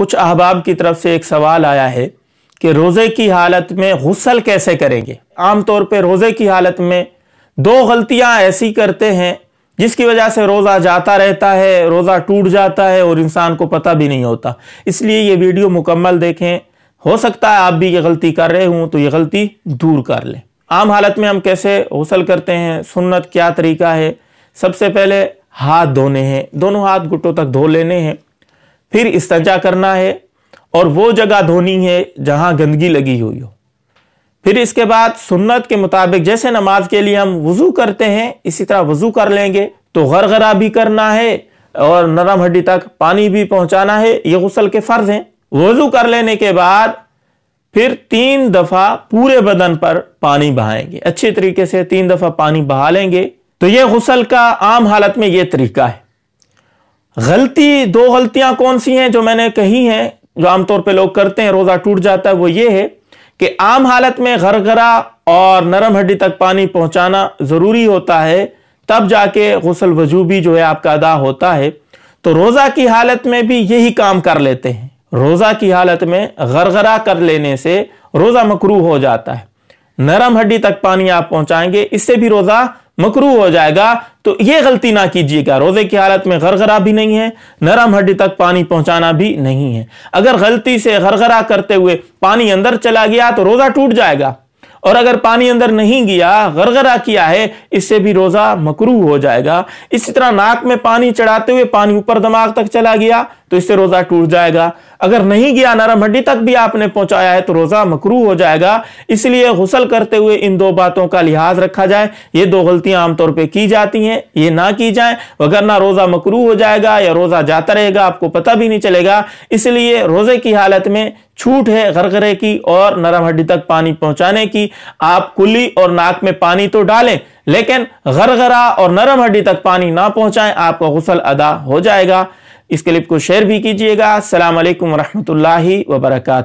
कुछ अहबाब की तरफ से एक सवाल आया है कि रोज़े की हालत में गसल कैसे करेंगे आमतौर पर रोज़े की हालत में दो गलतियाँ ऐसी करते हैं जिसकी वजह से रोज़ा जाता रहता है रोज़ा टूट जाता है और इंसान को पता भी नहीं होता इसलिए ये वीडियो मुकम्मल देखें हो सकता है आप भी ये गलती कर रहे हों तो ये गलती दूर कर लें आम हालत में हम कैसे गसल करते हैं सुन्नत क्या तरीका है सबसे पहले हाथ धोने हैं दोनों हाथ घुटों तक धो लेने हैं फिर इस्तजा करना है और वो जगह धोनी है जहां गंदगी लगी हुई हो फिर इसके बाद सुन्नत के मुताबिक जैसे नमाज के लिए हम वज़ू करते हैं इसी तरह वज़ू कर लेंगे तो गरगरा भी करना है और नरम हड्डी तक पानी भी पहुंचाना है ये गुसल के फ़र्ज हैं वज़ू कर लेने के बाद फिर तीन दफ़ा पूरे बदन पर पानी बहाएंगे अच्छे तरीके से तीन दफ़ा पानी बहा लेंगे तो ये गुसल का आम हालत में ये तरीका है गलती दो गलतियां कौन सी हैं जो मैंने कही हैं जो आमतौर पे लोग करते हैं रोजा टूट जाता है वो ये है कि आम हालत में घरघरा और नरम हड्डी तक पानी पहुंचाना जरूरी होता है तब जाके गसल वजूबी जो है आपका अदा होता है तो रोजा की हालत में भी यही काम कर लेते हैं रोजा की हालत में गरगरा कर लेने से रोजा मकरू हो जाता है नरम हड्डी तक पानी आप पहुंचाएंगे इससे भी रोजा मकरू हो जाएगा तो यह गलती ना कीजिएगा रोजे की हालत में गरगरा भी नहीं है नरम हड्डी तक पानी पहुंचाना भी नहीं है अगर गलती से गरगरा करते हुए पानी अंदर चला गया तो रोजा टूट जाएगा और अगर पानी अंदर नहीं गया गरगरा किया है इससे भी रोजा मकरू हो जाएगा इसी तरह नाक में पानी चढ़ाते हुए पानी ऊपर दिमाग तक चला गया तो इससे रोजा टूट जाएगा अगर नहीं गया नरम हड्डी तक भी आपने पहुंचाया है तो रोजा मकरू हो जाएगा इसलिए गुसल करते हुए इन दो बातों का लिहाज रखा जाए ये दो गलतियां आमतौर पर की जाती हैं ये ना की जाए वगरना रोजा मकरू हो जाएगा या रोजा जाता रहेगा आपको पता भी नहीं चलेगा इसलिए रोजे की हालत में छूट है गरगरे की और नरम हड्डी तक पानी पहुंचाने की आप कुली और नाक में पानी तो डालें लेकिन गरगरा और नरम हड्डी तक पानी ना पहुंचाएं आपका गुसल अदा हो जाएगा इस क्लिप को शेयर भी कीजिएगा वरहमत वरहमल वर्का